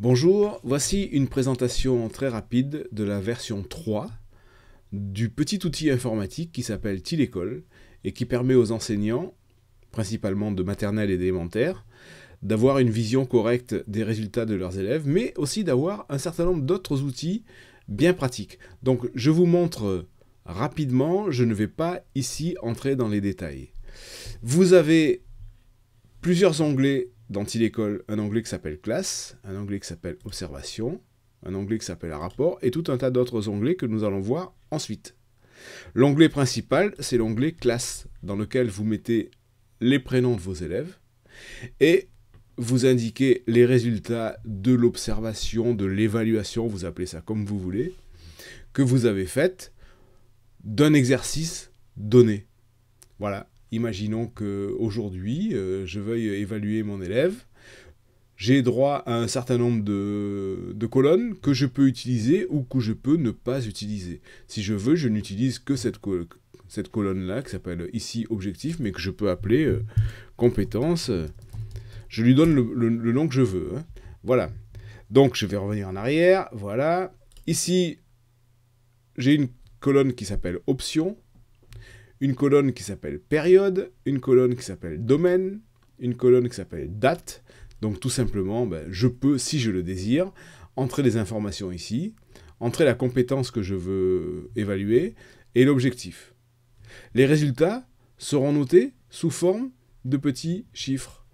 Bonjour, voici une présentation très rapide de la version 3 du petit outil informatique qui s'appelle Tilécole et qui permet aux enseignants, principalement de maternelle et d'élémentaire, d'avoir une vision correcte des résultats de leurs élèves, mais aussi d'avoir un certain nombre d'autres outils bien pratiques. Donc je vous montre rapidement, je ne vais pas ici entrer dans les détails. Vous avez plusieurs onglets dans école un anglais qui s'appelle classe, un anglais qui s'appelle observation, un onglet qui s'appelle rapport, et tout un tas d'autres onglets que nous allons voir ensuite. L'onglet principal, c'est l'onglet classe, dans lequel vous mettez les prénoms de vos élèves et vous indiquez les résultats de l'observation, de l'évaluation, vous appelez ça comme vous voulez, que vous avez faite d'un exercice donné. Voilà, Imaginons que aujourd'hui, euh, je veuille évaluer mon élève. J'ai droit à un certain nombre de, colonnes que je peux utiliser ou que je peux ne pas utiliser. Si je veux, je n'utilise que cette, cette colonne-là qui s'appelle ici objectif, mais que je peux appeler euh, compétence. Je lui donne le, nom que je veux. Hein. Voilà. Donc je vais revenir en arrière. Voilà. Ici, j'ai une colonne qui s'appelle option une colonne qui s'appelle période, une colonne qui s'appelle domaine, une colonne qui s'appelle date. Donc tout simplement, ben, je peux, si je le désire, entrer les informations ici, entrer la compétence que je veux évaluer et l'objectif. Les résultats seront notés sous forme de petits chiffres.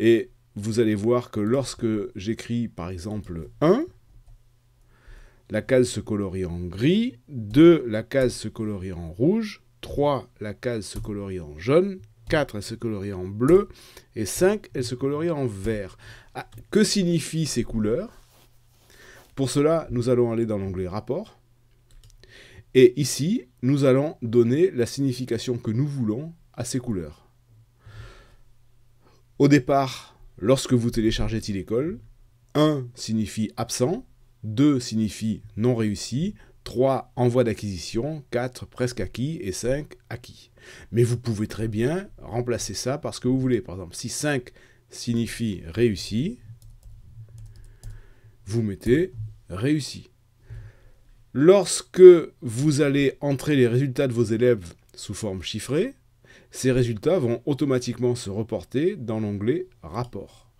Et vous allez voir que lorsque j'écris par exemple 1, la case se colorie en gris, 2, la case se colorie en rouge, 3, la case se colorie en jaune. 4, elle se colorie en bleu. Et 5, elle se colorie en vert. Ah, que signifient ces couleurs Pour cela, nous allons aller dans l'onglet Rapport. Et ici, nous allons donner la signification que nous voulons à ces couleurs. Au départ, lorsque vous téléchargez Tilécole, 1 signifie absent, 2 signifie non réussi, 3 en d'acquisition, 4 presque acquis et 5 acquis. Mais vous pouvez très bien remplacer ça par ce que vous voulez. Par exemple, si 5 signifie réussi, vous mettez réussi. Lorsque vous allez entrer les résultats de vos élèves sous forme chiffrée, ces résultats vont automatiquement se reporter dans l'onglet rapport.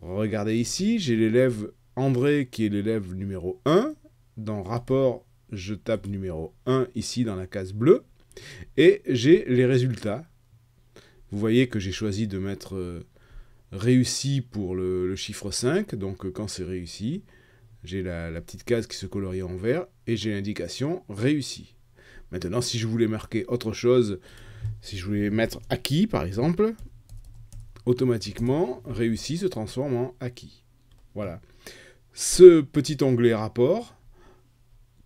Regardez ici, j'ai l'élève André qui est l'élève numéro 1 dans rapport, je tape numéro 1 ici dans la case bleue, et j'ai les résultats. Vous voyez que j'ai choisi de mettre euh, réussi pour le, chiffre 5, donc euh, quand c'est réussi, j'ai la, petite case qui se colorie en vert, et j'ai l'indication réussi. Maintenant, si je voulais marquer autre chose, si je voulais mettre acquis par exemple, automatiquement réussi se transforme en acquis. Voilà. Ce petit onglet rapport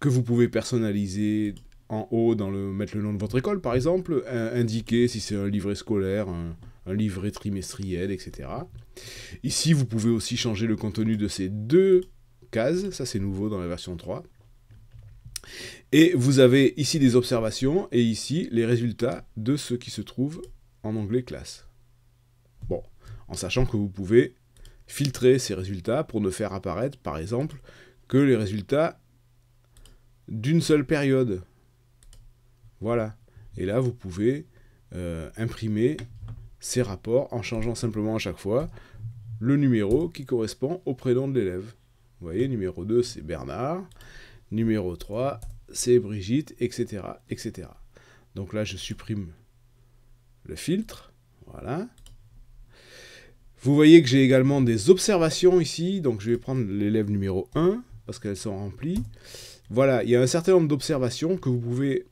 que vous pouvez personnaliser en haut, dans le, mettre le nom de votre école par exemple, euh, indiquer si c'est un livret scolaire, un, livret trimestriel, etc. Ici, vous pouvez aussi changer le contenu de ces deux cases, ça c'est nouveau dans la version 3. Et vous avez ici des observations et ici les résultats de ceux qui se trouvent en onglet classe. Bon, en sachant que vous pouvez filtrer ces résultats pour ne faire apparaître par exemple que les résultats d'une seule période. Voilà. Et là, vous pouvez euh, imprimer ces rapports en changeant simplement à chaque fois le numéro qui correspond au prénom de l'élève. Vous voyez, numéro 2, c'est Bernard. Numéro 3, c'est Brigitte, etc., etc. Donc là, je supprime le filtre. Voilà. Vous voyez que j'ai également des observations ici. Donc je vais prendre l'élève numéro 1 parce qu'elles sont remplies. Voilà, il y a un certain nombre d'observations que vous pouvez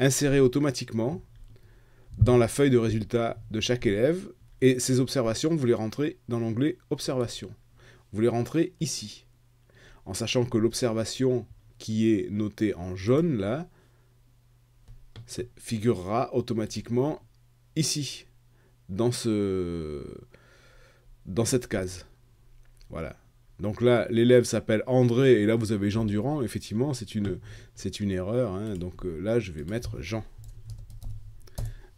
insérer automatiquement dans la feuille de résultats de chaque élève. Et ces observations, vous les rentrez dans l'onglet Observations. Vous les rentrez ici. En sachant que l'observation qui est notée en jaune, là, figurera automatiquement ici, dans, ce, dans cette case. Voilà. Donc là, l'élève s'appelle André, et là, vous avez Jean Durand. Effectivement, c'est une, une erreur. Hein. Donc euh, là, je vais mettre Jean.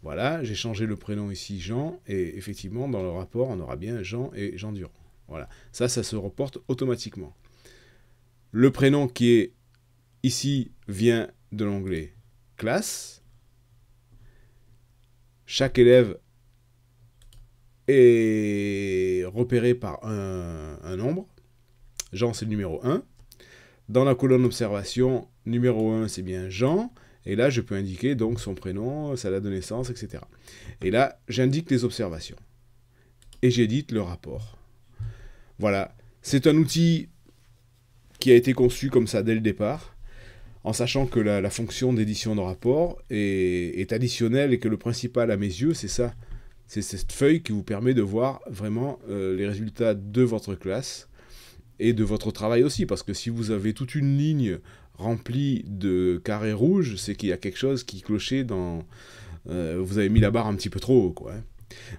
Voilà, j'ai changé le prénom ici, Jean, et effectivement, dans le rapport, on aura bien Jean et Jean Durand. Voilà, ça, ça se reporte automatiquement. Le prénom qui est ici vient de l'onglet « Classe ». Chaque élève est repéré par un nombre. Jean, c'est le numéro 1. Dans la colonne observation, numéro 1, c'est bien Jean. Et là, je peux indiquer donc son prénom, sa date de naissance, etc. Et là, j'indique les observations. Et j'édite le rapport. Voilà. C'est un outil qui a été conçu comme ça dès le départ, en sachant que la, fonction d'édition de rapport est, additionnelle et que le principal à mes yeux, c'est ça. C'est cette feuille qui vous permet de voir vraiment euh, les résultats de votre classe et de votre travail aussi, parce que si vous avez toute une ligne remplie de carrés rouges, c'est qu'il y a quelque chose qui clochait dans... Euh, vous avez mis la barre un petit peu trop haut, quoi. Hein.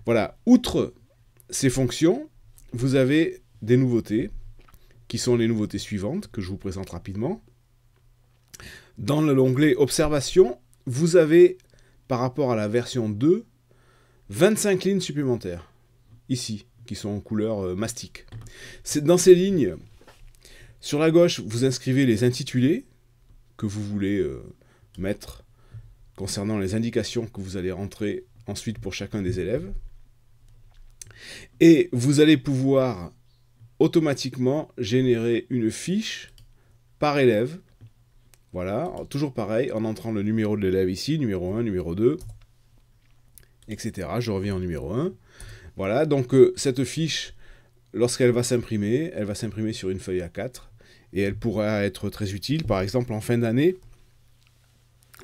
Voilà, outre ces fonctions, vous avez des nouveautés, qui sont les nouveautés suivantes, que je vous présente rapidement. Dans l'onglet Observation, vous avez, par rapport à la version 2, 25 lignes supplémentaires. Ici qui sont en couleur euh, mastic. C'est dans ces lignes, sur la gauche, vous inscrivez les intitulés que vous voulez euh, mettre concernant les indications que vous allez rentrer ensuite pour chacun des élèves. Et vous allez pouvoir automatiquement générer une fiche par élève. Voilà, toujours pareil, en entrant le numéro de l'élève ici, numéro 1, numéro 2, etc. Je reviens au numéro 1. Voilà, donc euh, cette fiche, lorsqu'elle va s'imprimer, elle va s'imprimer sur une feuille A4 et elle pourra être très utile, par exemple en fin d'année,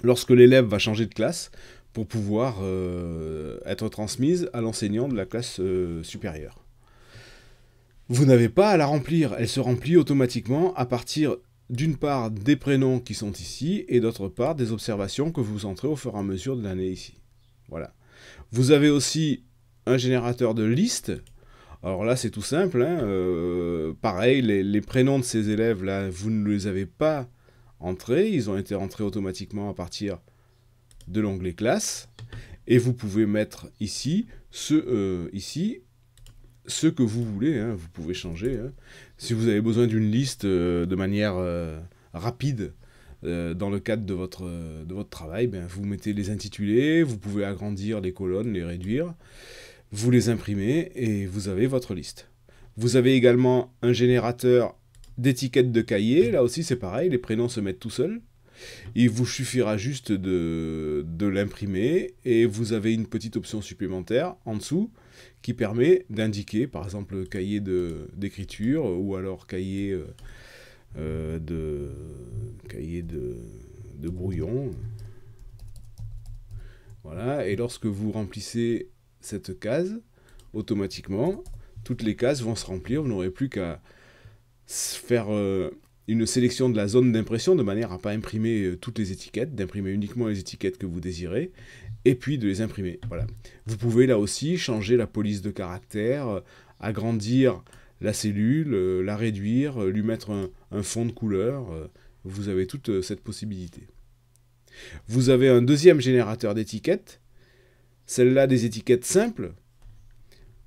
lorsque l'élève va changer de classe pour pouvoir euh, être transmise à l'enseignant de la classe euh, supérieure. Vous n'avez pas à la remplir, elle se remplit automatiquement à partir d'une part des prénoms qui sont ici et d'autre part des observations que vous entrez au fur et à mesure de l'année ici. Voilà. Vous avez aussi un générateur de liste. Alors là, c'est tout simple. Hein, euh, pareil, les, prénoms de ces élèves, là, vous ne les avez pas entrés. Ils ont été entrés automatiquement à partir de l'onglet classe. Et vous pouvez mettre ici ce, euh, ici, ce que vous voulez. Hein, vous pouvez changer. Hein. Si vous avez besoin d'une liste euh, de manière rapide, dans le cadre de votre, de votre travail, ben, vous mettez les intitulés, vous pouvez agrandir les colonnes, les réduire vous les imprimez et vous avez votre liste. Vous avez également un générateur d'étiquettes de cahiers. là aussi c'est pareil, les prénoms se mettent tout seuls. Il vous suffira juste de, l'imprimer et vous avez une petite option supplémentaire en dessous qui permet d'indiquer par exemple cahier d'écriture ou alors cahier, euh, euh, de, cahier de, de brouillon. Voilà, et lorsque vous remplissez cette case, automatiquement, toutes les cases vont se remplir. Vous n'aurez plus qu'à faire euh, une sélection de la zone d'impression de manière à ne pas imprimer euh, toutes les étiquettes, d'imprimer uniquement les étiquettes que vous désirez, et puis de les imprimer. Voilà. Vous pouvez là aussi changer la police de caractère, euh, agrandir la cellule, la réduire, lui mettre un, fond de couleur. vous avez toute cette possibilité. Vous avez un deuxième générateur d'étiquettes celles-là, des étiquettes simples,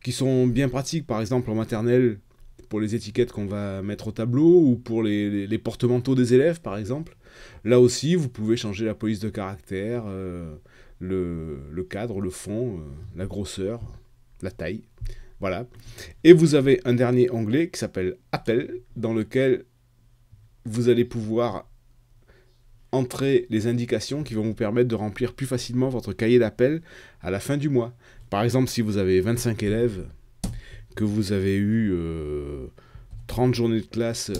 qui sont bien pratiques, par exemple en maternelle, pour les étiquettes qu'on va mettre au tableau, ou pour les, portemanteaux porte-manteaux des élèves, par exemple. Là aussi, vous pouvez changer la police de caractère, euh, le, cadre, le fond, euh, la grosseur, la taille. Voilà. Et vous avez un dernier onglet qui s'appelle Appel, dans lequel vous allez pouvoir entrez les indications qui vont vous permettre de remplir plus facilement votre cahier d'appel à la fin du mois. Par exemple, si vous avez 25 élèves, que vous avez eu 30 euh, journées de classe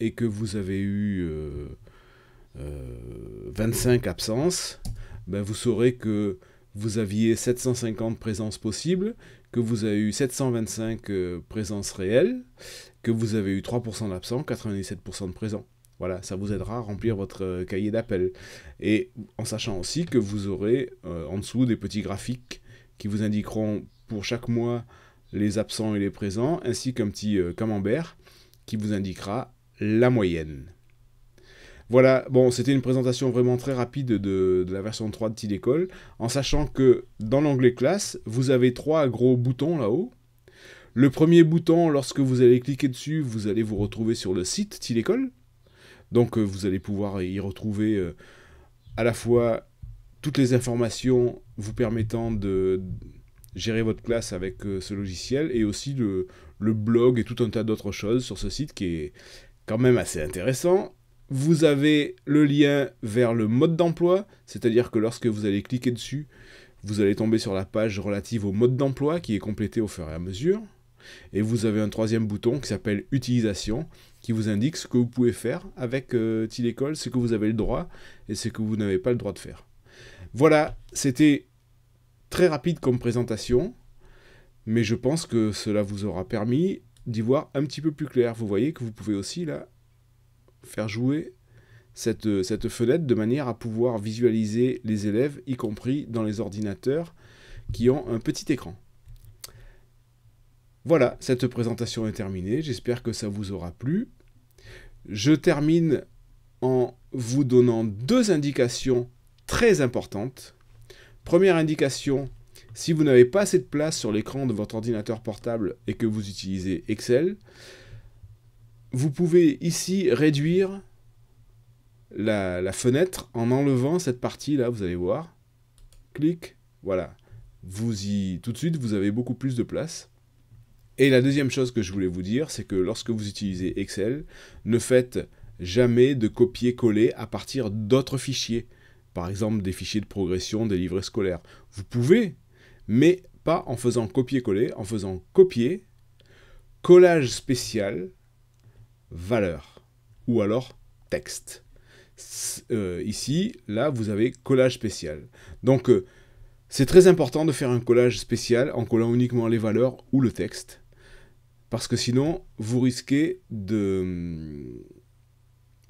et que vous avez eu 25 euh, euh, absences, ben, vous saurez que vous aviez 750 présences possibles, que vous avez eu 725 présences réelles, que vous avez eu 3% d'absents, 97% de présents. Voilà, ça vous aidera à remplir votre euh, cahier d'appel. Et en sachant aussi que vous aurez euh, en dessous des petits graphiques qui vous indiqueront pour chaque mois les absents et les présents, ainsi qu'un petit euh, camembert qui vous indiquera la moyenne. Voilà, bon, c'était une présentation vraiment très rapide de, la version 3 de Tidécole, en sachant que dans l'onglet classe, vous avez trois gros boutons là-haut. Le premier bouton, lorsque vous allez cliquer dessus, vous allez vous retrouver sur le site Tidécole. Donc euh, vous allez pouvoir y retrouver euh, à la fois toutes les informations vous permettant de gérer votre classe avec euh, ce logiciel et aussi le, blog et tout un tas d'autres choses sur ce site qui est quand même assez intéressant. Vous avez le lien vers le mode d'emploi, c'est-à-dire que lorsque vous allez cliquer dessus, vous allez tomber sur la page relative au mode d'emploi qui est complétée au fur et à mesure. Et vous avez un troisième bouton qui s'appelle utilisation, qui vous indique ce que vous pouvez faire avec euh, c'est ce que vous avez le droit et ce que vous n'avez pas le droit de faire. Voilà, c'était très rapide comme présentation, mais je pense que cela vous aura permis d'y voir un petit peu plus clair. Vous voyez que vous pouvez aussi là faire jouer cette, euh, cette fenêtre de manière à pouvoir visualiser les élèves, y compris dans les ordinateurs qui ont un petit écran. Voilà, cette présentation est terminée. J'espère que ça vous aura plu. Je termine en vous donnant deux indications très importantes. Première indication, si vous n'avez pas assez de place sur l'écran de votre ordinateur portable et que vous utilisez Excel, vous pouvez ici réduire la, la fenêtre en enlevant cette partie-là, vous allez voir. Clic, voilà. Vous y, tout de suite, vous avez beaucoup plus de place. Et la deuxième chose que je voulais vous dire, c'est que lorsque vous utilisez Excel, ne faites jamais de copier-coller à partir d'autres fichiers. Par exemple, des fichiers de progression, des livrets scolaires. Vous pouvez, mais pas en faisant copier-coller, en faisant copier, collage spécial, valeur, ou alors texte. Euh, ici, là, vous avez collage spécial. Donc, euh, c'est très important de faire un collage spécial en collant uniquement les valeurs ou le texte. Parce que sinon, vous risquez de hum,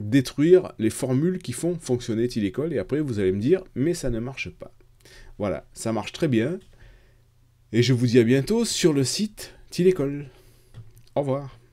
détruire les formules qui font fonctionner Tilécole et après vous allez me dire mais ça ne marche pas. Voilà, ça marche très bien et je vous dis à bientôt sur le site Tilécole. Au revoir.